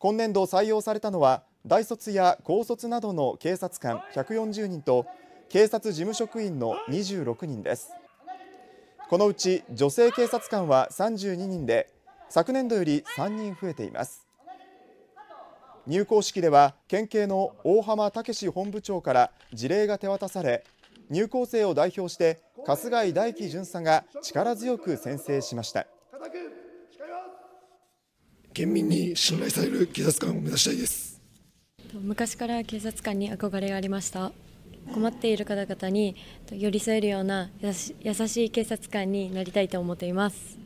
今年度採用されたのは大卒や高卒などの警察官140人と警察事務職員の26人ですこのうち女性警察官は32人で昨年度より3人増えています入校式では県警の大浜武本部長から辞令が手渡され入校生を代表して春日井大樹巡査が力強く宣誓しました。県民に信頼される警察官を目指したいです昔から警察官に憧れがありました困っている方々に寄り添えるような優しい警察官になりたいと思っています